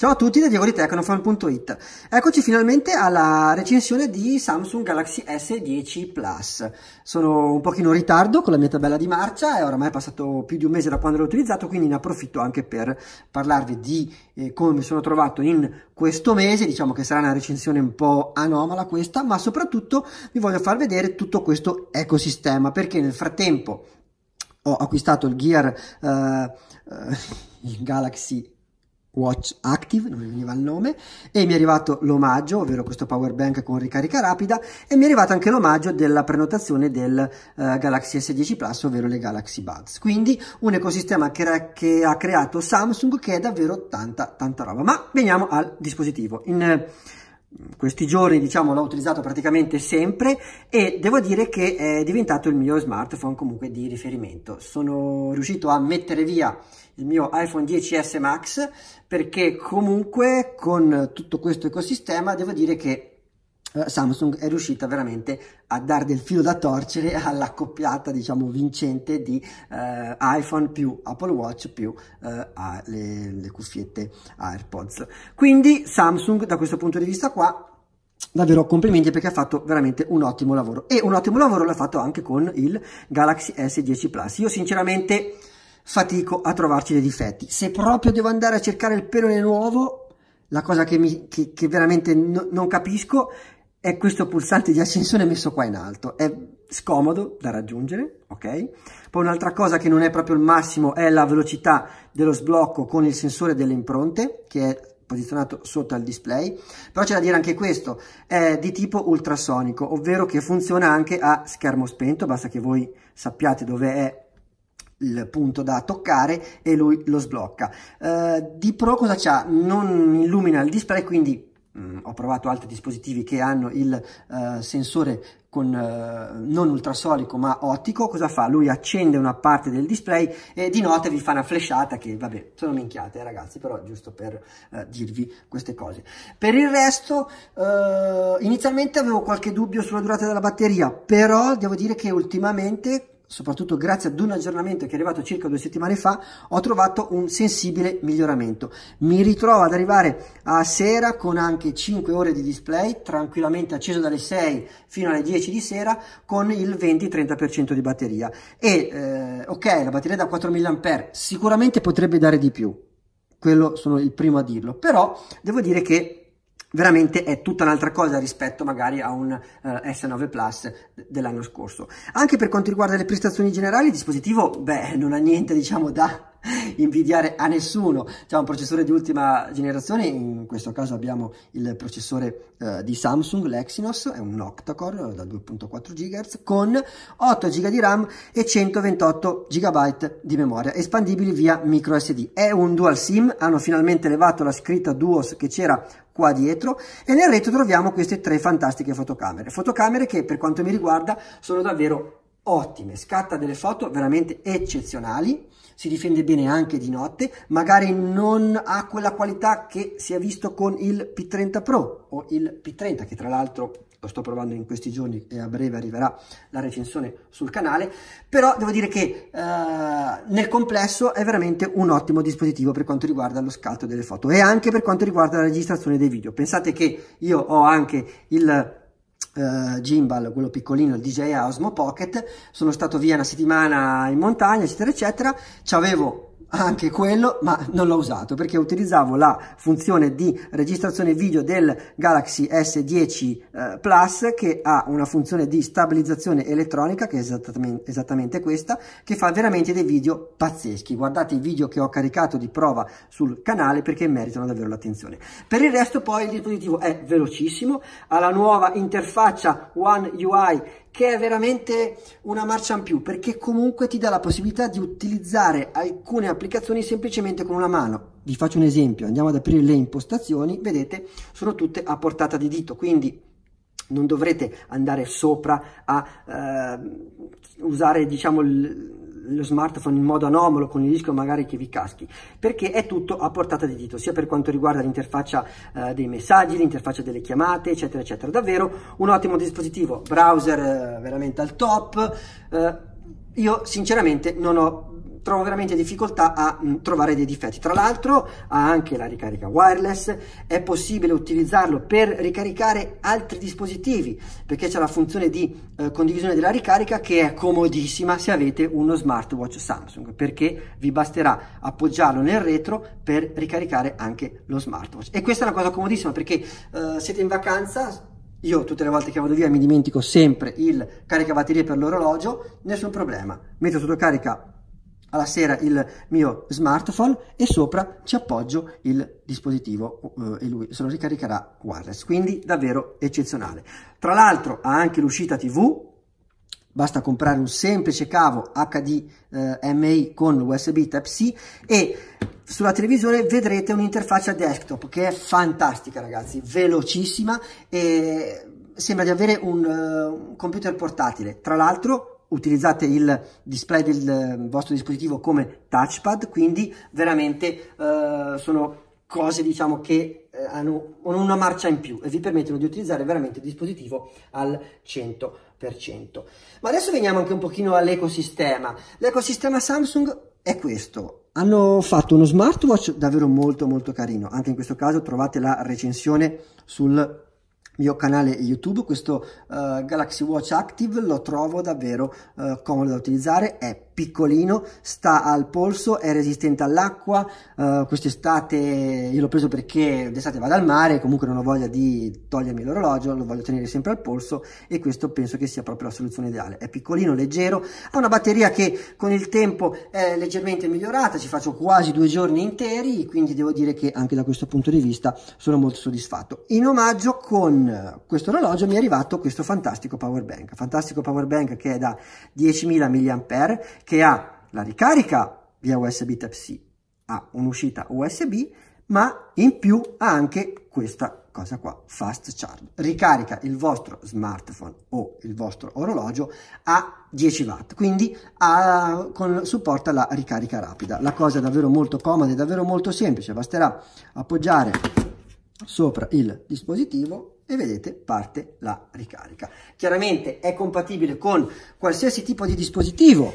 Ciao a tutti da Diego di Tecnofan.it Eccoci finalmente alla recensione di Samsung Galaxy S10 Plus Sono un pochino in ritardo con la mia tabella di marcia eh, è oramai passato più di un mese da quando l'ho utilizzato quindi ne approfitto anche per parlarvi di eh, come mi sono trovato in questo mese diciamo che sarà una recensione un po' anomala questa ma soprattutto vi voglio far vedere tutto questo ecosistema perché nel frattempo ho acquistato il Gear eh, eh, Galaxy Watch Active, non mi veniva il nome, e mi è arrivato l'omaggio, ovvero questo power bank con ricarica rapida, e mi è arrivato anche l'omaggio della prenotazione del eh, Galaxy S10 Plus, ovvero le Galaxy Buds. Quindi un ecosistema che, che, ha creato Samsung che è davvero tanta, tanta roba. Ma veniamo al dispositivo. In, eh, questi giorni diciamo l'ho utilizzato praticamente sempre e devo dire che è diventato il mio smartphone comunque di riferimento sono riuscito a mettere via il mio iPhone 10s Max perché comunque con tutto questo ecosistema devo dire che eh, Samsung è riuscita veramente a dare del filo da torcere alla coppiata diciamo vincente di eh, iPhone più Apple Watch più eh, le, le cuffiette AirPods quindi Samsung da questo punto di vista qua davvero complimenti perché ha fatto veramente un ottimo lavoro e un ottimo lavoro l'ha fatto anche con il Galaxy S10 Plus io sinceramente fatico a trovarci dei difetti se proprio devo andare a cercare il pelo nel nuovo la cosa che, mi, che, che veramente no, non capisco è questo pulsante di accensione messo qua in alto. È scomodo da raggiungere, ok? Poi un'altra cosa che non è proprio il massimo è la velocità dello sblocco con il sensore delle impronte, che è posizionato sotto al display, però c'è da dire anche questo, è di tipo ultrasonico, ovvero che funziona anche a schermo spento, basta che voi sappiate dove è il punto da toccare e lui lo sblocca. Uh, di Pro cosa c'ha? Non illumina il display, quindi Mm, ho provato altri dispositivi che hanno il uh, sensore con, uh, non ultrasonico ma ottico, cosa fa? Lui accende una parte del display e di notte vi fa una flashata che vabbè sono minchiate eh, ragazzi però giusto per uh, dirvi queste cose. Per il resto uh, inizialmente avevo qualche dubbio sulla durata della batteria però devo dire che ultimamente soprattutto grazie ad un aggiornamento che è arrivato circa due settimane fa, ho trovato un sensibile miglioramento. Mi ritrovo ad arrivare a sera con anche 5 ore di display, tranquillamente acceso dalle 6 fino alle 10 di sera, con il 20-30% di batteria. E, eh, ok, la batteria da 4000A sicuramente potrebbe dare di più, quello sono il primo a dirlo, però devo dire che veramente è tutta un'altra cosa rispetto magari a un uh, eh, S9 Plus dell'anno scorso. Anche per quanto riguarda le prestazioni generali, il dispositivo beh, non ha niente diciamo da invidiare a nessuno. C'è un processore di ultima generazione, in questo caso abbiamo il processore eh, di Samsung, l'Exynos, è un octa-core da 2.4 GHz con 8 GB di RAM e 128 GB di memoria espandibili via microSD. È un dual SIM, hanno finalmente levato la scritta Duos che c'era qua dietro e nel retro troviamo queste tre fantastiche fotocamere. Fotocamere che per quanto mi riguarda sono davvero ottime, scatta delle foto veramente eccezionali si difende bene anche di notte, magari non ha quella qualità che si è visto con il P30 Pro o il P30 che tra l'altro lo sto provando in questi giorni e a breve arriverà la recensione sul canale, però devo dire che eh, nel complesso è veramente un ottimo dispositivo per quanto riguarda lo scatto delle foto e anche per quanto riguarda la registrazione dei video. Pensate che io ho anche il Uh, gimbal, quello piccolino, il DJI Osmo Pocket, sono stato via una settimana in montagna, eccetera, eccetera, ci avevo anche quello, ma non l'ho usato perché utilizzavo la funzione di registrazione video del Galaxy S10 eh, Plus che ha una funzione di stabilizzazione elettronica che è esattamente, esattamente, questa che fa veramente dei video pazzeschi. Guardate i video che ho caricato di prova sul canale perché meritano davvero l'attenzione. Per il resto poi il dispositivo è velocissimo, ha la nuova interfaccia One UI che è veramente una marcia in più perché comunque ti dà la possibilità di utilizzare alcune applicazioni semplicemente con una mano. Vi faccio un esempio, andiamo ad aprire le impostazioni, vedete sono tutte a portata di dito, quindi non dovrete andare sopra a eh, usare diciamo lo smartphone in modo anomalo con il disco magari che vi caschi perché è tutto a portata di dito sia per quanto riguarda l'interfaccia eh, dei messaggi l'interfaccia delle chiamate eccetera eccetera davvero un ottimo dispositivo browser eh, veramente al top eh, io sinceramente non ho trovo veramente difficoltà a mh, mm, trovare dei difetti. Tra l'altro ha anche la ricarica wireless, è possibile utilizzarlo per ricaricare altri dispositivi perché c'è la funzione di eh, condivisione della ricarica che è comodissima se avete uno smartwatch Samsung perché vi basterà appoggiarlo nel retro per ricaricare anche lo smartwatch. E questa è una cosa comodissima perché eh, siete in vacanza, io tutte le volte che vado via mi dimentico sempre il caricabatterie per l'orologio, nessun problema. Metto sotto carica alla sera il mio smartphone e sopra ci appoggio il dispositivo eh, e lui se lo ricaricherà wireless quindi davvero eccezionale tra l'altro ha anche l'uscita tv basta comprare un semplice cavo HDMI eh, con USB Type-C e sulla televisione vedrete un'interfaccia desktop che è fantastica ragazzi, velocissima e sembra di avere un uh, computer portatile. Tra l'altro utilizzate il display del eh, vostro dispositivo come touchpad, quindi veramente eh, sono cose diciamo che eh, hanno una marcia in più e vi permettono di utilizzare veramente il dispositivo al 100%. Ma adesso veniamo anche un pochino all'ecosistema. L'ecosistema Samsung è questo. Hanno fatto uno smartwatch davvero molto molto carino. Anche in questo caso trovate la recensione sul mio canale YouTube, questo uh, Galaxy Watch Active lo trovo davvero uh, comodo da utilizzare, è piccolino, sta al polso, è resistente all'acqua, uh, eh, quest'estate io l'ho preso perché d'estate vado al mare, comunque non ho voglia di togliermi l'orologio, lo voglio tenere sempre al polso e questo penso che sia proprio la soluzione ideale. È piccolino, leggero, ha una batteria che con il tempo è leggermente migliorata, ci faccio quasi due giorni interi, quindi devo dire che anche da questo punto di vista sono molto soddisfatto. In omaggio con questo orologio mi è arrivato questo fantastico power bank, fantastico power bank che è da 10.000 mAh, che ha la ricarica via USB Type-C, ha un'uscita USB, ma in più ha anche questa cosa qua, fast charge. Ricarica il vostro smartphone o il vostro orologio a 10 watt, quindi a, con, supporta la ricarica rapida. La cosa è davvero molto comoda, è davvero molto semplice, basterà appoggiare sopra il dispositivo e vedete parte la ricarica. Chiaramente è compatibile con qualsiasi tipo di dispositivo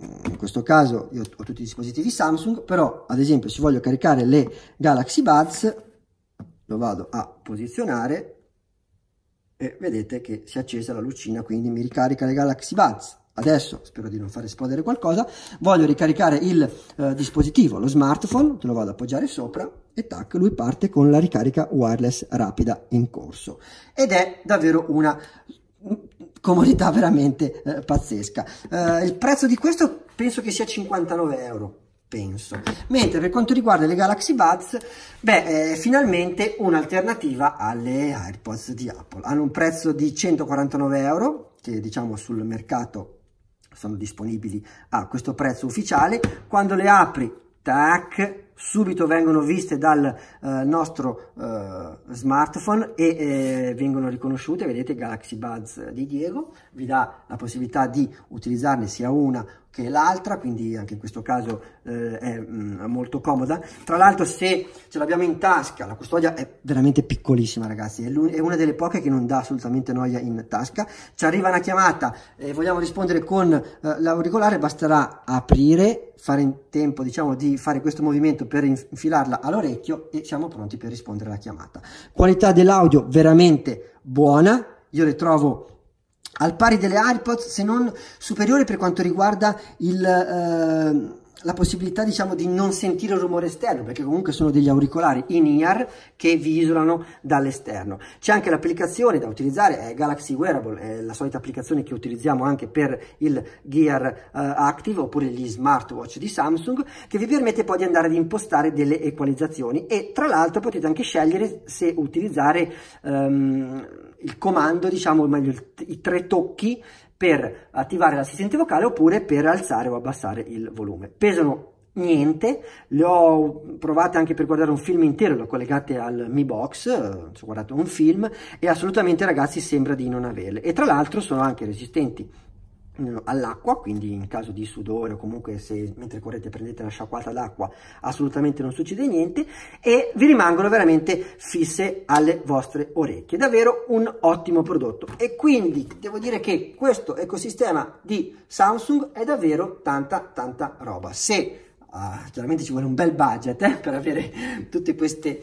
in questo caso io ho tutti i dispositivi Samsung, però ad esempio se voglio caricare le Galaxy Buds lo vado a posizionare e vedete che si è accesa la lucina, quindi mi ricarica le Galaxy Buds. Adesso, spero di non far esplodere qualcosa, voglio ricaricare il eh, dispositivo, lo smartphone, te lo vado ad appoggiare sopra e tac, lui parte con la ricarica wireless rapida in corso. Ed è davvero una comodità veramente eh, pazzesca. Eh, il prezzo di questo penso che sia 59 euro. Penso. Mentre per quanto riguarda le Galaxy Buds, beh, è eh, finalmente un'alternativa alle AirPods di Apple. Hanno un prezzo di 149 euro, che diciamo sul mercato sono disponibili a questo prezzo ufficiale. Quando le apri, tac, subito vengono viste dal eh, nostro eh, smartphone e eh, vengono riconosciute, vedete Galaxy Buds di Diego, vi dà la possibilità di utilizzarne sia una che l'altra, quindi anche in questo caso eh, è mh, mm, molto comoda. Tra l'altro se ce l'abbiamo in tasca, la custodia è veramente piccolissima ragazzi, è, è, una delle poche che non dà assolutamente noia in tasca, ci arriva una chiamata e eh, vogliamo rispondere con eh, l'auricolare, basterà aprire, fare in tempo diciamo di fare questo movimento per infilarla all'orecchio e siamo pronti per rispondere alla chiamata. Qualità dell'audio veramente buona, io le trovo al pari delle iPods se non superiore per quanto riguarda il... Eh, la possibilità diciamo di non sentire il rumore esterno perché comunque sono degli auricolari in ear che vi isolano dall'esterno c'è anche l'applicazione da utilizzare è Galaxy Wearable è la solita applicazione che utilizziamo anche per il Gear eh, Active oppure gli smartwatch di Samsung che vi permette poi di andare ad impostare delle equalizzazioni e tra l'altro potete anche scegliere se utilizzare ehm, il comando diciamo meglio i tre tocchi per attivare l'assistente vocale oppure per alzare o abbassare il volume. Pesano niente, le ho provate anche per guardare un film intero, le ho collegate al Mi Box, eh, ho guardato un film e assolutamente ragazzi sembra di non averle e tra l'altro sono anche resistenti eh, all'acqua, quindi in caso di sudore o comunque se mentre correte prendete una sciacquata d'acqua assolutamente non succede niente e vi rimangono veramente fisse alle vostre orecchie, davvero un ottimo prodotto e quindi devo dire che questo ecosistema di Samsung è davvero tanta tanta roba, se uh, chiaramente ci vuole un bel budget eh, per avere tutte queste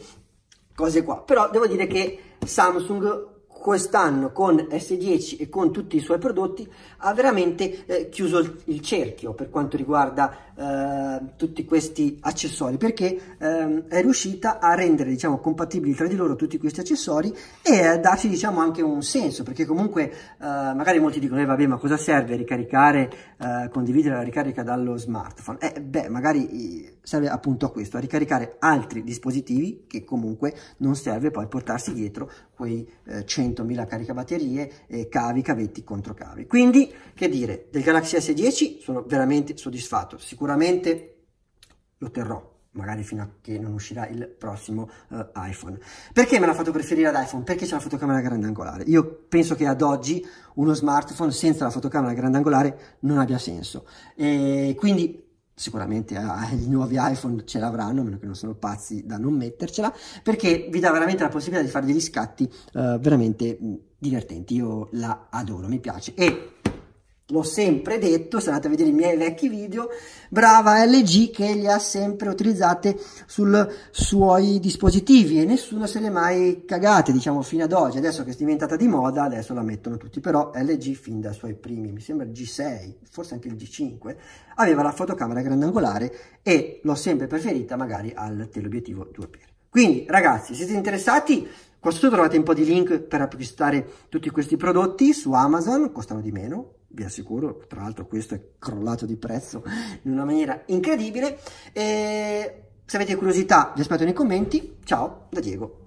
cose qua, però devo dire che Samsung quest'anno con S10 e con tutti i suoi prodotti ha veramente eh, chiuso il, il cerchio per quanto riguarda Ehm, tutti questi accessori perché ehm, è riuscita a rendere diciamo compatibili tra di loro tutti questi accessori e a darci diciamo anche un senso perché comunque eh, magari molti dicono eh, vabbè ma cosa serve ricaricare eh, condividere la ricarica dallo smartphone eh beh magari serve appunto a questo a ricaricare altri dispositivi che comunque non serve poi portarsi dietro quei 100.000 eh, caricabatterie e cavi cavetti contro cavi quindi che dire del Galaxy S10 sono veramente soddisfatto sicuramente sicuramente lo terrò magari fino a che non uscirà il prossimo uh, iPhone. Perché me l'ha fatto preferire ad iPhone? Perché c'è la fotocamera grande angolare. Io penso che ad oggi uno smartphone senza la fotocamera grande angolare non abbia senso. E quindi sicuramente eh, i nuovi iPhone ce l'avranno, a meno che non sono pazzi da non mettercela, perché vi dà veramente la possibilità di fare degli scatti eh, veramente divertenti. Io la adoro, mi piace. E l'ho sempre detto, se andate a vedere i miei vecchi video, brava LG che li ha sempre utilizzate sui suoi dispositivi e nessuno se le mai cagate, diciamo, fino ad oggi. Adesso che è diventata di moda, adesso la mettono tutti, però LG fin dai suoi primi, mi sembra il G6, forse anche il G5, aveva la fotocamera grandangolare e l'ho sempre preferita magari al teleobiettivo 2x. Quindi ragazzi, se siete interessati, qua sotto trovate un po' di link per acquistare tutti questi prodotti su Amazon, costano di meno, vi assicuro, tra l'altro questo è crollato di prezzo in una maniera incredibile. E se avete curiosità vi aspetto nei commenti. Ciao da Diego.